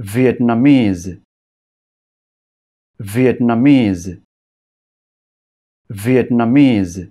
Vietnamese Vietnamese Vietnamese